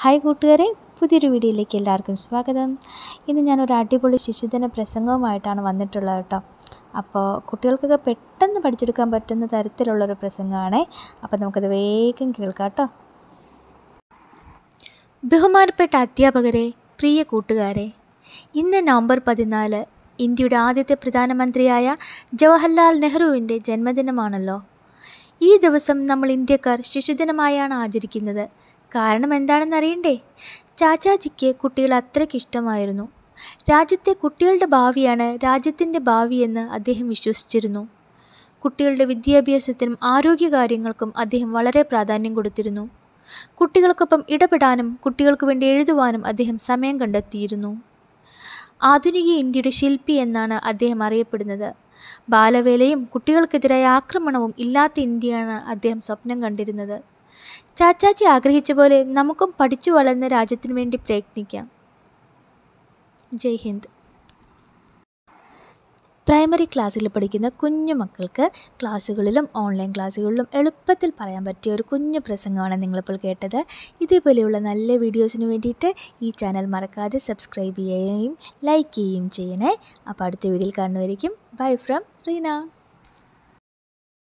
hi കൂട്ടുകാരെ പുതിയൊരു വീഡിയോയിലേക്ക് എല്ലാവർക്കും സ്വാഗതം ഇന്ന് ഞാൻ ഒരു അടിപൊളി ശിശുദിന പ്രസംഗവുമായിട്ടാണ് വന്നിട്ടുള്ളത് കേട്ടോ അപ്പോൾ കുട്ടികൾക്കൊക്കെ പെട്ടെന്ന് പഠിച്ചെടുക്കാൻ പറ്റുന്ന തരത്തിലുള്ളൊരു പ്രസംഗമാണ് അപ്പോൾ നമുക്കത് വേഗം കേൾക്കാം കേട്ടോ ബഹുമാനപ്പെട്ട അധ്യാപകരെ പ്രിയ കൂട്ടുകാരെ ഇന്ന് നവംബർ പതിനാല് ഇന്ത്യയുടെ ആദ്യത്തെ പ്രധാനമന്ത്രിയായ ജവഹർലാൽ നെഹ്റുവിൻ്റെ ജന്മദിനമാണല്ലോ ഈ ദിവസം നമ്മൾ ഇന്ത്യക്കാർ ശിശുദിനമായാണ് ആചരിക്കുന്നത് കാരണം അറിയണ്ടേ ചാച്ചാജിക്ക് കുട്ടികൾ അത്രയ്ക്ക് ഇഷ്ടമായിരുന്നു രാജ്യത്തെ കുട്ടികളുടെ ഭാവിയാണ് രാജ്യത്തിൻ്റെ ഭാവിയെന്ന് അദ്ദേഹം വിശ്വസിച്ചിരുന്നു കുട്ടികളുടെ വിദ്യാഭ്യാസത്തിനും ആരോഗ്യകാര്യങ്ങൾക്കും അദ്ദേഹം വളരെ പ്രാധാന്യം കൊടുത്തിരുന്നു കുട്ടികൾക്കൊപ്പം ഇടപെടാനും കുട്ടികൾക്ക് വേണ്ടി എഴുതുവാനും അദ്ദേഹം സമയം കണ്ടെത്തിയിരുന്നു ആധുനിക ഇന്ത്യയുടെ ശില്പി എന്നാണ് അദ്ദേഹം അറിയപ്പെടുന്നത് ബാലവേലയും കുട്ടികൾക്കെതിരായ ആക്രമണവും ഇല്ലാത്ത ഇന്ത്യയാണ് അദ്ദേഹം സ്വപ്നം കണ്ടിരുന്നത് ചാച്ചാച്ചി ആഗ്രഹിച്ച പോലെ നമുക്കും പഠിച്ചു വളർന്ന രാജ്യത്തിനു വേണ്ടി പ്രയത്നിക്കാം ജയ് ഹിന്ദ് പ്രൈമറി ക്ലാസ്സിൽ പഠിക്കുന്ന കുഞ്ഞു മക്കൾക്ക് ക്ലാസ്സുകളിലും ഓൺലൈൻ ക്ലാസ്സുകളിലും എളുപ്പത്തിൽ പറയാൻ പറ്റിയ ഒരു കുഞ്ഞു പ്രസംഗമാണ് നിങ്ങളിപ്പോൾ കേട്ടത് ഇതേപോലെയുള്ള നല്ല വീഡിയോസിന് വേണ്ടിയിട്ട് ഈ ചാനൽ മറക്കാതെ സബ്സ്ക്രൈബ് ചെയ്യുകയും ലൈക്ക് ചെയ്യുകയും ചെയ്യണേ അപ്പോൾ അടുത്ത വീഡിയോയിൽ കാണുന്നവരിക്കും ബൈ ഫ്രം റീന